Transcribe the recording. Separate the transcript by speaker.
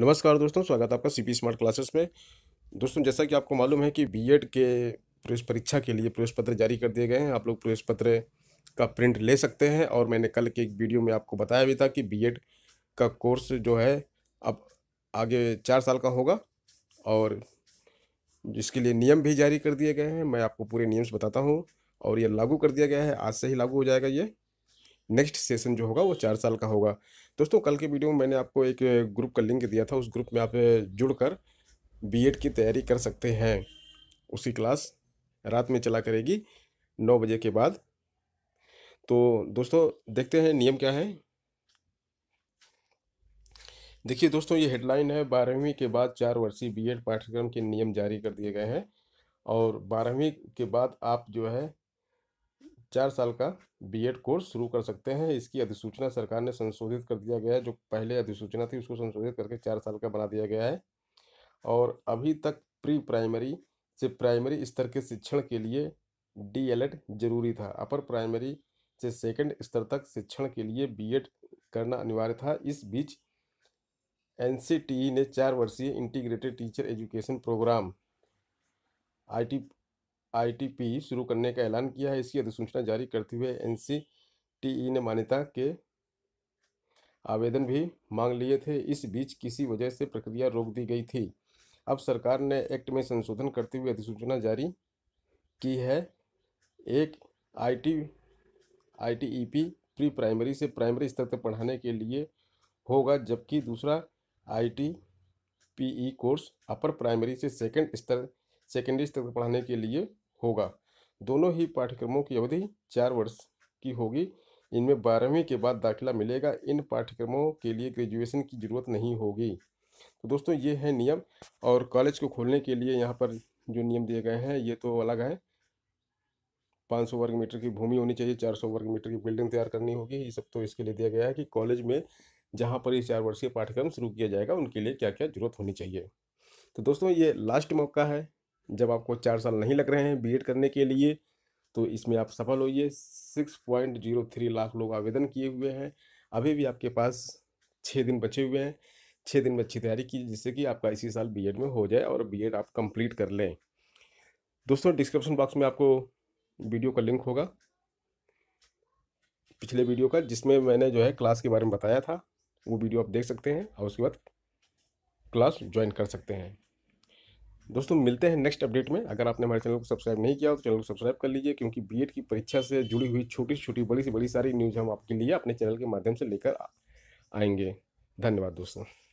Speaker 1: नमस्कार दोस्तों स्वागत है आपका पी स्मार्ट क्लासेस में दोस्तों जैसा कि आपको मालूम है कि बीएड के प्रवेश परीक्षा के लिए प्रवेश पत्र जारी कर दिए गए हैं आप लोग प्रवेश पत्र का प्रिंट ले सकते हैं और मैंने कल के एक वीडियो में आपको बताया भी था कि बीएड का कोर्स जो है अब आगे चार साल का होगा और जिसके लिए नियम भी जारी कर दिए गए हैं मैं आपको पूरे नियम्स बताता हूँ और ये लागू कर दिया गया है आज से ही लागू हो जाएगा ये नेक्स्ट सेशन जो होगा वो चार साल का होगा दोस्तों कल के वीडियो में मैंने आपको एक ग्रुप का लिंक दिया था उस ग्रुप में आप जुड़कर बीएड की तैयारी कर सकते हैं उसी क्लास रात में चला करेगी नौ बजे के बाद तो दोस्तों देखते हैं नियम क्या है देखिए दोस्तों ये हेडलाइन है बारहवीं के बाद चार वर्षीय बीएड पाठ्यक्रम के नियम जारी कर दिए गए हैं और बारहवीं के बाद आप जो है चार साल का बीएड कोर्स शुरू कर सकते हैं इसकी अधिसूचना सरकार ने संशोधित कर दिया गया है जो पहले अधिसूचना थी उसको संशोधित करके चार साल का बना दिया गया है और अभी तक प्री प्राइमरी से प्राइमरी स्तर के शिक्षण के लिए डीएलएड जरूरी था अपर प्राइमरी से सेकंड स्तर तक शिक्षण के लिए बीएड करना अनिवार्य था इस बीच एन e ने चार वर्षीय integrated teacher education programme I ITP शुरू करने का ऐलान किया है इसकी अधिसूचना जारी करते हुए एनसीटीई ने मान्यता के आवेदन भी मांग लिए थे इस बीच किसी वजह से प्रक्रिया रोक दी गई थी अब सरकार ने एक्ट में संशोधन करते हुए अधिसूचना जारी की है एक आईटी आईटीईपी प्री प्राइमरी से प्राइमरी स्तर तक पढ़ाने के लिए होगा जबकि दूसरा I PE course upper primary से सेकेंड स्तर सेकेंडरी स्तर तक पढ़ाने के लिए होगा दोनों ही पाठ्यक्रमों की अवधि चार वर्ष की होगी इनमें बारहवीं के बाद दाखिला मिलेगा इन पाठ्यक्रमों के लिए ग्रेजुएशन की ज़रूरत नहीं होगी तो दोस्तों ये है नियम और कॉलेज को खोलने के लिए यहाँ पर जो नियम दिए गए हैं ये तो अलग है पाँच सौ वर्ग मीटर की भूमि होनी चाहिए चार सौ वर्ग मीटर की बिल्डिंग तैयार करनी होगी ये सब तो इसके लिए दिया गया है कि कॉलेज में जहाँ पर ये चार वर्षीय पाठ्यक्रम शुरू किया जाएगा उनके लिए क्या क्या जरूरत होनी चाहिए तो दोस्तों ये लास्ट मौका है जब आपको चार साल नहीं लग रहे हैं बी करने के लिए तो इसमें आप सफल होइए six point zero three lakh लोग आवेदन किए हुए हैं अभी भी आपके पास छः दिन बचे हुए हैं छः दिन में अच्छी तैयारी कीजिए जिससे कि आपका इसी साल बी में हो जाए और बी आप कंप्लीट कर लें दोस्तों डिस्क्रिप्शन बॉक्स में आपको वीडियो का लिंक होगा पिछले वीडियो का जिसमें मैंने जो है क्लास के बारे में बताया था वो वीडियो आप देख सकते हैं और उसके बाद क्लास ज्वाइन कर सकते हैं दोस्तों मिलते हैं नेक्स्ट अपडेट में अगर आपने हमारे चैनल को सब्सक्राइब नहीं किया तो चैनल को सब्सक्राइब कर लीजिए क्योंकि बीएड की परीक्षा से जुड़ी हुई छोटी छोटी बड़ी सी बड़ी सारी न्यूज़ हम आपके लिए अपने चैनल के माध्यम से लेकर आएंगे धन्यवाद दोस्तों